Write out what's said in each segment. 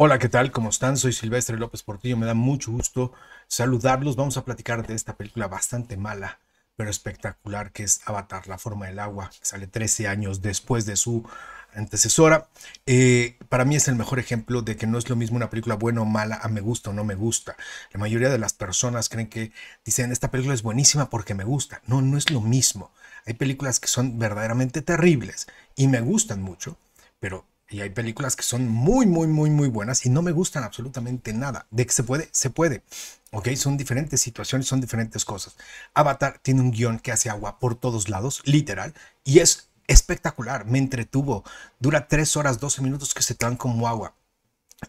Hola, ¿qué tal? ¿Cómo están? Soy Silvestre López Portillo. Me da mucho gusto saludarlos. Vamos a platicar de esta película bastante mala, pero espectacular, que es Avatar, la forma del agua, que sale 13 años después de su antecesora. Eh, para mí es el mejor ejemplo de que no es lo mismo una película buena o mala a me gusta o no me gusta. La mayoría de las personas creen que dicen, esta película es buenísima porque me gusta. No, no es lo mismo. Hay películas que son verdaderamente terribles y me gustan mucho, pero y hay películas que son muy, muy, muy, muy buenas y no me gustan absolutamente nada. De que se puede, se puede. ¿Ok? Son diferentes situaciones, son diferentes cosas. Avatar tiene un guión que hace agua por todos lados, literal, y es espectacular. Me entretuvo. Dura tres horas, 12 minutos que se te como agua.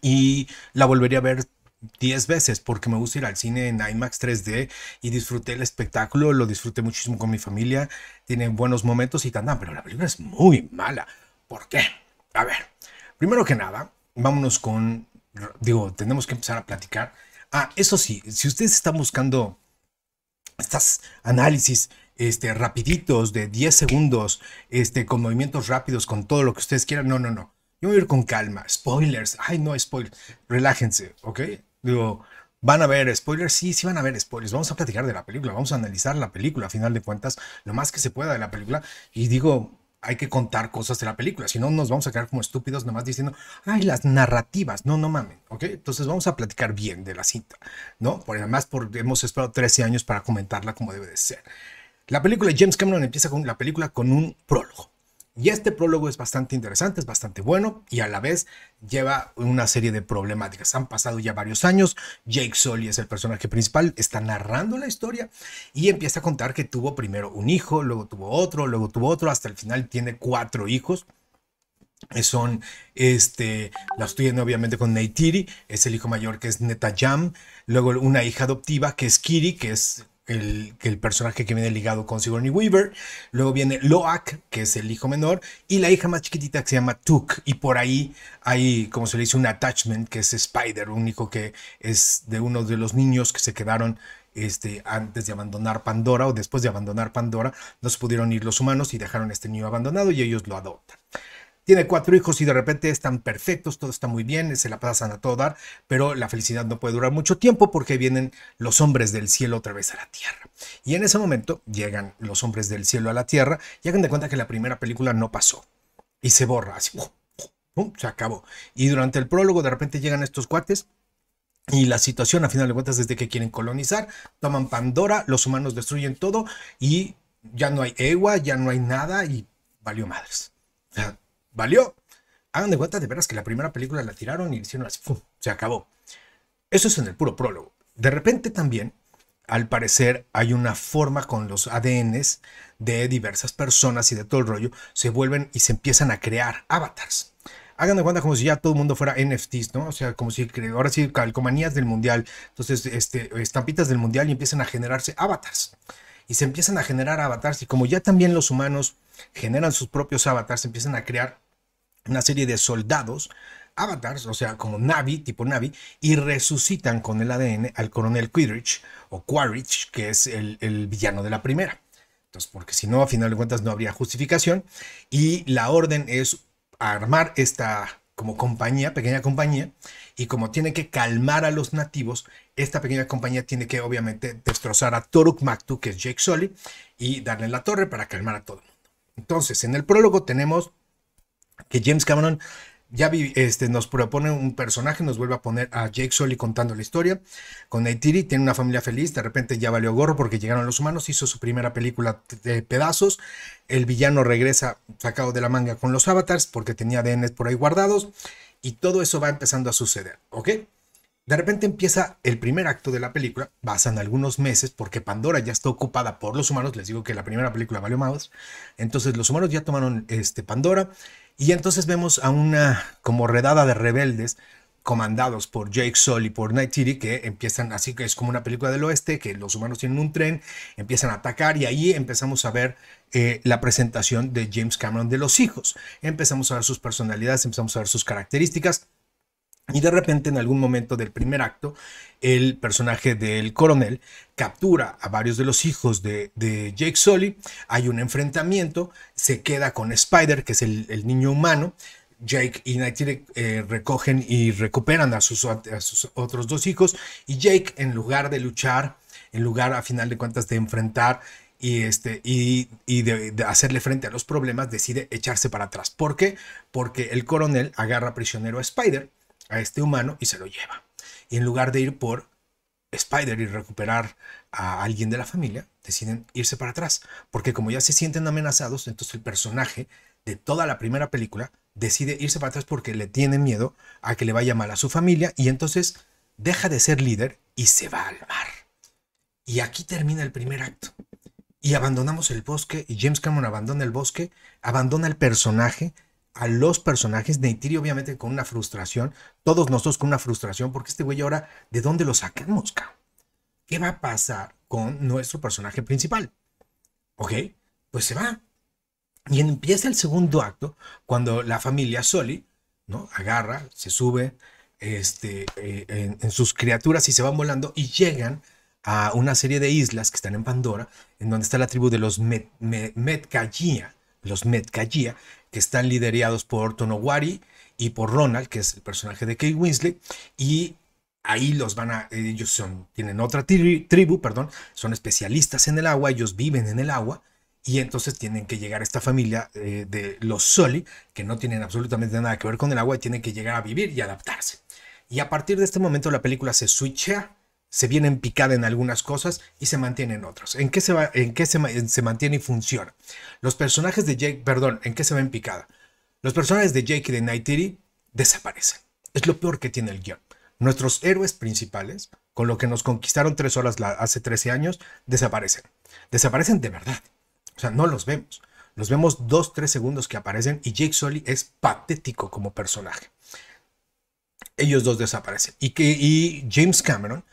Y la volvería a ver 10 veces porque me gusta ir al cine en IMAX 3D y disfruté el espectáculo, lo disfruté muchísimo con mi familia, tiene buenos momentos y tan, pero la película es muy mala. ¿Por qué? A ver, primero que nada, vámonos con, digo, tenemos que empezar a platicar. Ah, eso sí, si ustedes están buscando estas análisis este, rapiditos de 10 segundos, este, con movimientos rápidos, con todo lo que ustedes quieran, no, no, no. Yo voy a ir con calma. Spoilers. Ay, no, spoilers. Relájense, ¿ok? Digo, ¿van a ver spoilers? Sí, sí van a ver spoilers. Vamos a platicar de la película, vamos a analizar la película, a final de cuentas, lo más que se pueda de la película. Y digo, hay que contar cosas de la película, si no nos vamos a quedar como estúpidos nomás diciendo, ay, las narrativas, no, no mamen, ¿ok? Entonces vamos a platicar bien de la cinta, ¿no? Por además, por, hemos esperado 13 años para comentarla como debe de ser. La película de James Cameron empieza con la película con un prólogo. Y este prólogo es bastante interesante, es bastante bueno y a la vez lleva una serie de problemáticas. Han pasado ya varios años, Jake Sully es el personaje principal, está narrando la historia y empieza a contar que tuvo primero un hijo, luego tuvo otro, luego tuvo otro, hasta el final tiene cuatro hijos eh, son este la estoy obviamente con Neytiri, es el hijo mayor que es Netayam, luego una hija adoptiva que es Kiri, que es el, personaje que viene ligado con Sigourney Weaver. Luego viene Loak, que es el hijo menor, y la hija más chiquitita que se llama Tuk. Y por ahí hay, como se le dice, un attachment, que es Spider, único que es de uno de los niños que se quedaron este, antes de abandonar Pandora o después de abandonar Pandora, no se pudieron ir los humanos y dejaron este niño abandonado y ellos lo adoptan tiene cuatro hijos y de repente están perfectos, todo está muy bien, se la pasan a todo dar, pero la felicidad no puede durar mucho tiempo porque vienen los hombres del cielo otra vez a la tierra. Y en ese momento llegan los hombres del cielo a la tierra y hagan de cuenta que la primera película no pasó y se borra así. se acabó. Y durante el prólogo de repente llegan estos cuates y la situación, a final de cuentas, desde que quieren colonizar, toman Pandora, los humanos destruyen todo y ya no hay agua ya no hay nada y valió madres. O sea, valió. Hagan de cuenta de veras que la primera película la tiraron y hicieron así, se acabó. Eso es en el puro prólogo. De repente también, al parecer, hay una forma con los ADNs de diversas personas y de todo el rollo, se vuelven y se empiezan a crear avatars hagan de cuenta como si ya todo el mundo fuera NFTs, ¿no? O sea, como si ahora sí calcomanías del mundial, entonces este, estampitas del mundial y empiezan a generarse avatars. Y se empiezan a generar avatars y como ya también los humanos generan sus propios avatars, se empiezan a crear una serie de soldados, avatars, o sea, como Navi, tipo Navi, y resucitan con el ADN al coronel Quidditch o Quaritch, que es el, villano de la primera. Entonces, porque si no, a final de cuentas no habría justificación. Y la orden es armar esta como compañía, pequeña compañía, y como tiene que calmar a los nativos, esta pequeña compañía tiene que obviamente destrozar a Toruk mactu que es Jake Sully, y darle la torre para calmar a todo el mundo. Entonces, en el prólogo tenemos que James Cameron ya este, nos propone un personaje, nos vuelve a poner a Jake Sully contando la historia con Neytiri, tiene una familia feliz, de repente ya valió gorro porque llegaron los humanos, hizo su primera película de pedazos, el villano regresa sacado de la manga con los avatars porque tenía DNs por ahí guardados y todo eso va empezando a suceder, ¿ok? De repente empieza el primer acto de la película, pasan algunos meses porque Pandora ya está ocupada por los humanos, les digo que la primera película valió más, entonces los humanos ya tomaron este Pandora y entonces vemos a una como redada de rebeldes comandados por Jake Sol y por Night City que empiezan así que es como una película del oeste que los humanos tienen un tren empiezan a atacar y ahí empezamos a ver eh, la presentación de James Cameron de los hijos empezamos a ver sus personalidades empezamos a ver sus características y de repente en algún momento del primer acto, el personaje del coronel captura a varios de los hijos de, Jake Sully, hay un enfrentamiento, se queda con Spider, que es el, niño humano, Jake y Nighty eh, recogen y recuperan a sus, otros dos hijos, y Jake en lugar de luchar, en lugar a final de cuentas de enfrentar y, este, y, de, de, hacerle frente a los problemas, decide echarse para atrás. ¿Por qué? Porque el coronel agarra prisionero a Spider a este humano y se lo lleva. Y en lugar de ir por Spider y recuperar a alguien de la familia, deciden irse para atrás, porque como ya se sienten amenazados, entonces el personaje de toda la primera película decide irse para atrás porque le tiene miedo a que le vaya mal a su familia y entonces deja de ser líder y se va al mar. Y aquí termina el primer acto. Y abandonamos el bosque y James Cameron abandona el bosque, abandona el personaje a los personajes. Neytiri, obviamente, con una frustración. Todos nosotros con una frustración, porque este güey ahora, ¿de dónde lo sacamos, cabrón? ¿Qué va a pasar con nuestro personaje principal? ¿Ok? Pues se va. Y empieza el segundo acto cuando la familia Soli, ¿no? Agarra, se sube este, eh, en, sus criaturas y se van volando y llegan a una serie de islas que están en Pandora, en donde está la tribu de los Met, los Metcallia, que están liderados por Tonowari y por Ronald, que es el personaje de Kate Winsley y ahí los van a, ellos son, tienen otra tribu, perdón, son especialistas en el agua, ellos viven en el agua, y entonces tienen que llegar a esta familia eh, de los Soli, que no tienen absolutamente nada que ver con el agua, y tienen que llegar a vivir y adaptarse. Y a partir de este momento la película se switcha se viene picada en algunas cosas y se mantiene en otras. ¿En qué se, va, en qué se, se mantiene y funciona? Los personajes de Jake, perdón, ¿en qué se ven picada? Los personajes de Jake y de Nightiri desaparecen. Es lo peor que tiene el guión. Nuestros héroes principales, con lo que nos conquistaron tres horas hace 13 años, desaparecen. Desaparecen de verdad. O sea, no los vemos. Los vemos dos, tres segundos que aparecen y Jake Sully es patético como personaje. Ellos dos desaparecen. Y, que, y James Cameron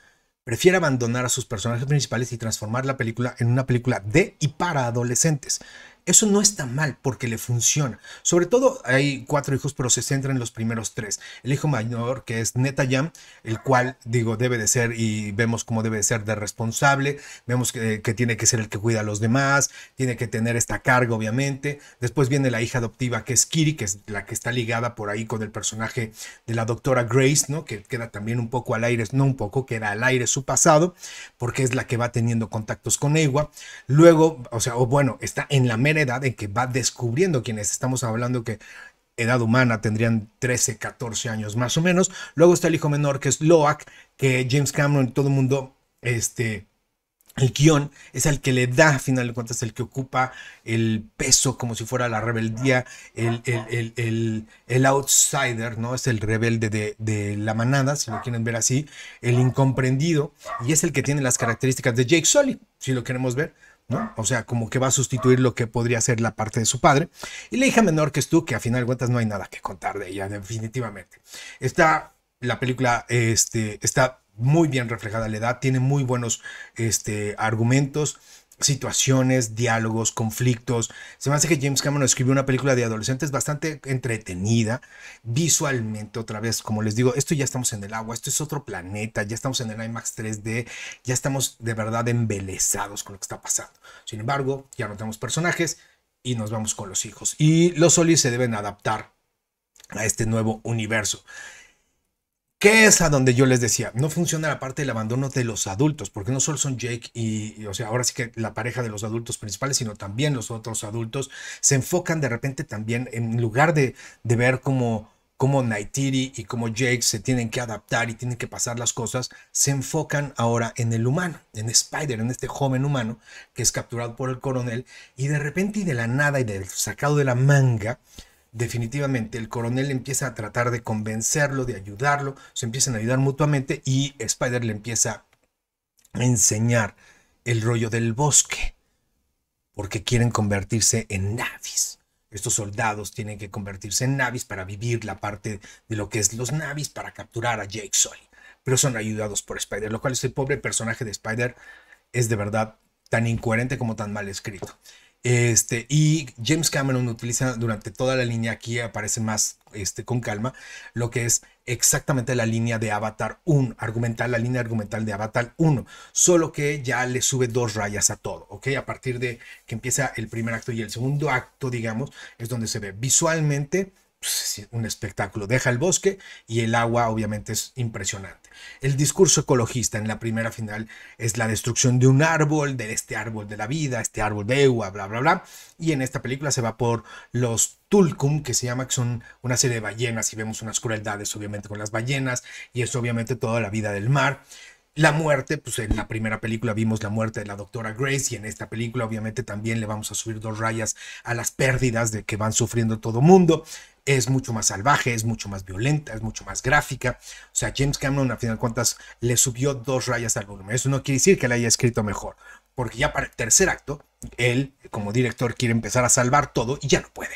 prefiere abandonar a sus personajes principales y transformar la película en una película de y para adolescentes. Eso no está mal porque le funciona. Sobre todo hay cuatro hijos, pero se centra en los primeros tres. El hijo mayor, que es Netayam, el cual, digo, debe de ser y vemos cómo debe de ser de responsable. Vemos que, que tiene que ser el que cuida a los demás, tiene que tener esta carga, obviamente. Después viene la hija adoptiva, que es Kiri, que es la que está ligada por ahí con el personaje de la doctora Grace, ¿no? Que queda también un poco al aire, no un poco, queda al aire su pasado, porque es la que va teniendo contactos con Ewa. Luego, o sea, o bueno, está en la mera edad en que va descubriendo quiénes Estamos hablando que edad humana tendrían 13, 14 años más o menos. Luego está el hijo menor que es Loak, que James Cameron y todo el mundo, este, el guión es el que le da, a final de cuentas, el que ocupa el peso como si fuera la rebeldía, el, el, el, outsider, ¿no? Es el rebelde de, de, la manada, si lo quieren ver así, el incomprendido, y es el que tiene las características de Jake Sully, si lo queremos ver o sea, como que va a sustituir lo que podría ser la parte de su padre. Y la hija menor que es tú, que a final de cuentas no hay nada que contar de ella, definitivamente. Está, la película este, está muy bien reflejada la edad, tiene muy buenos este, argumentos situaciones, diálogos, conflictos. Se me hace que James Cameron escribió una película de adolescentes bastante entretenida, visualmente otra vez, como les digo, esto ya estamos en el agua, esto es otro planeta, ya estamos en el IMAX 3D, ya estamos de verdad embelesados con lo que está pasando. Sin embargo, ya no tenemos personajes y nos vamos con los hijos. Y los solis se deben adaptar a este nuevo universo. ¿Qué es a donde yo les decía, no funciona la parte del abandono de los adultos, porque no solo son Jake y, o sea, ahora sí que la pareja de los adultos principales, sino también los otros adultos se enfocan de repente también en lugar de, ver cómo como Naitiri y cómo Jake se tienen que adaptar y tienen que pasar las cosas, se enfocan ahora en el humano, en Spider, en este joven humano que es capturado por el coronel y de repente y de la nada y del sacado de la manga, definitivamente el coronel empieza a tratar de convencerlo, de ayudarlo, se empiezan a ayudar mutuamente y Spider le empieza a enseñar el rollo del bosque, porque quieren convertirse en navis. Estos soldados tienen que convertirse en navis para vivir la parte de lo que es los navis, para capturar a Jake Sully. Pero son ayudados por Spider, lo cual es el pobre personaje de Spider es de verdad tan incoherente como tan mal escrito. Este, y James Cameron utiliza durante toda la línea, aquí aparece más este, con calma, lo que es exactamente la línea de Avatar 1, argumental, la línea argumental de Avatar 1, solo que ya le sube dos rayas a todo, ¿ok? A partir de que empieza el primer acto y el segundo acto, digamos, es donde se ve visualmente pues, un espectáculo. Deja el bosque y el agua, obviamente, es impresionante. El discurso ecologista en la primera final es la destrucción de un árbol, de este árbol de la vida, este árbol de Ewa, bla, bla, bla. Y en esta película se va por los Tulkum, que se llama, que son una serie de ballenas y vemos unas crueldades obviamente con las ballenas y es obviamente toda la vida del mar. La muerte, pues en la primera película vimos la muerte de la doctora Grace y en esta película obviamente también le vamos a subir dos rayas a las pérdidas de que van sufriendo todo mundo es mucho más salvaje, es mucho más violenta, es mucho más gráfica. O sea, James Cameron, a final de cuentas, le subió dos rayas al volumen. Eso no quiere decir que le haya escrito mejor, porque ya para el tercer acto, él, como director, quiere empezar a salvar todo y ya no puede.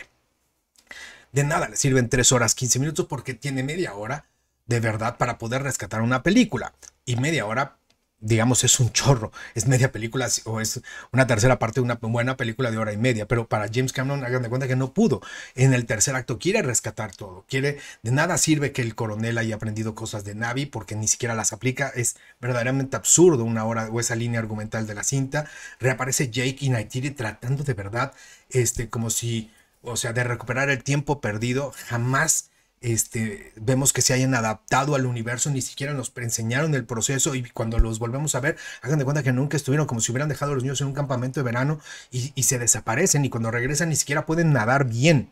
De nada le sirven tres horas 15 minutos porque tiene media hora de verdad para poder rescatar una película y media hora digamos, es un chorro, es media película o es una tercera parte de una buena película de hora y media, pero para James Cameron hagan de cuenta que no pudo. En el tercer acto quiere rescatar todo, quiere, de nada sirve que el coronel haya aprendido cosas de Navi porque ni siquiera las aplica, es verdaderamente absurdo una hora o esa línea argumental de la cinta. Reaparece Jake y Naitiri tratando de verdad, este, como si, o sea, de recuperar el tiempo perdido, jamás este, vemos que se hayan adaptado al universo, ni siquiera nos enseñaron el proceso y cuando los volvemos a ver, hagan de cuenta que nunca estuvieron, como si hubieran dejado a los niños en un campamento de verano y, y se desaparecen y cuando regresan ni siquiera pueden nadar bien.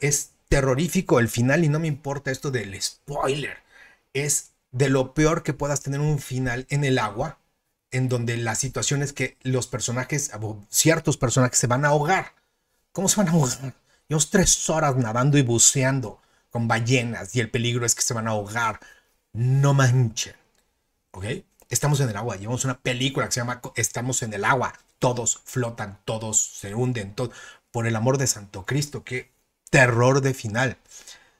Es terrorífico el final y no me importa esto del spoiler. Es de lo peor que puedas tener un final en el agua, en donde la situación es que los personajes, ciertos personajes se van a ahogar. ¿Cómo se van a ahogar? Llevamos tres horas nadando y buceando ballenas y el peligro es que se van a ahogar. No manchen. ¿Ok? Estamos en el agua. Llevamos una película que se llama Estamos en el agua. Todos flotan, todos se hunden. Todo... Por el amor de Santo Cristo, qué terror de final.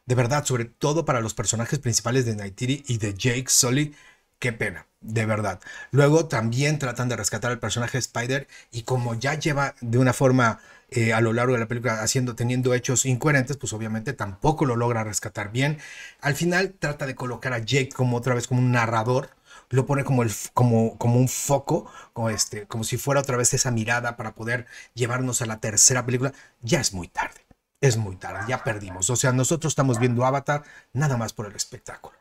De verdad, sobre todo para los personajes principales de Naitiri y de Jake Sully, qué pena, de verdad. Luego también tratan de rescatar al personaje Spider y como ya lleva de una forma eh, a lo largo de la película haciendo, teniendo hechos incoherentes, pues obviamente tampoco lo logra rescatar bien. Al final trata de colocar a Jake como otra vez como un narrador, lo pone como, el, como, como un foco, como, este, como si fuera otra vez esa mirada para poder llevarnos a la tercera película. Ya es muy tarde, es muy tarde, ya perdimos. O sea, nosotros estamos viendo Avatar nada más por el espectáculo.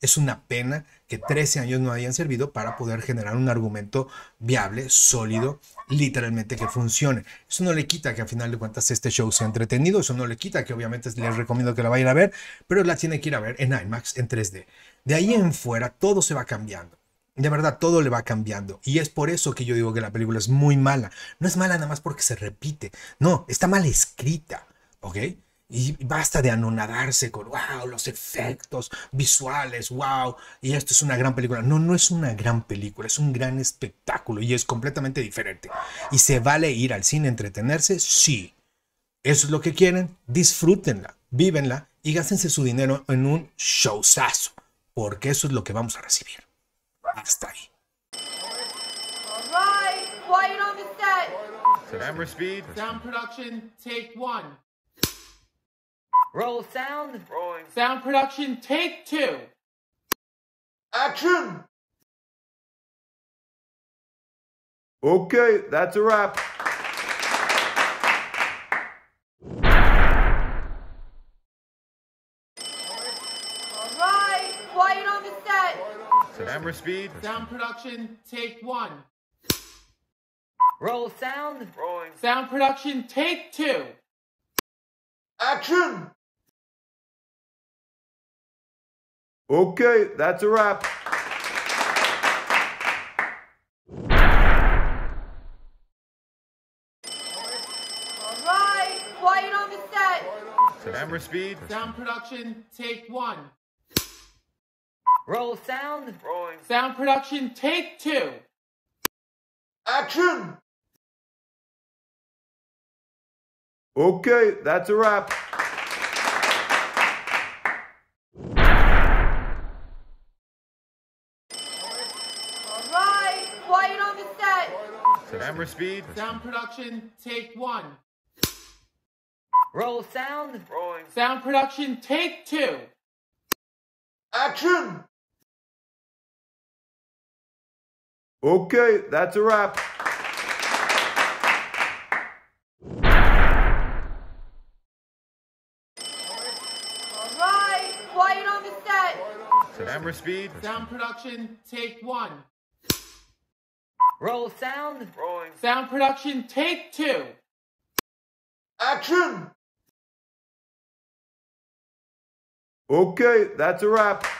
Es una pena que 13 años no hayan servido para poder generar un argumento viable, sólido, literalmente que funcione. Eso no le quita que a final de cuentas este show sea entretenido, eso no le quita que obviamente les recomiendo que la vayan a ver, pero la tiene que ir a ver en IMAX en 3D. De ahí en fuera todo se va cambiando. De verdad, todo le va cambiando. Y es por eso que yo digo que la película es muy mala. No es mala nada más porque se repite. No, está mal escrita. ¿Ok? Y basta de anonadarse con, wow, los efectos visuales, wow, y esto es una gran película. No, no es una gran película, es un gran espectáculo y es completamente diferente. ¿Y se vale ir al cine a entretenerse? Sí. Eso es lo que quieren, disfrútenla, vívenla y gásense su dinero en un showzazo, porque eso es lo que vamos a recibir. Hasta ahí. production, take one. Roll sound. Rolling. Sound production, take two. Action! Okay, that's a wrap. Alright, quiet on the set. Camera speed. Sound production, take one. Roll sound. Rolling. Sound production, take two. Action! Okay, that's a wrap. Camera speed. Sound production, take one. Roll sound. Rolling. Sound production, take two. Action! Okay, that's a wrap. camera speed. Sound production, take one. Roll sound. Rolling. Sound production, take two. Action! Okay, that's a wrap. Camera speed. Sound production, take one. Roll sound. Rolling. Sound production, take two. Action! Okay, that's a wrap.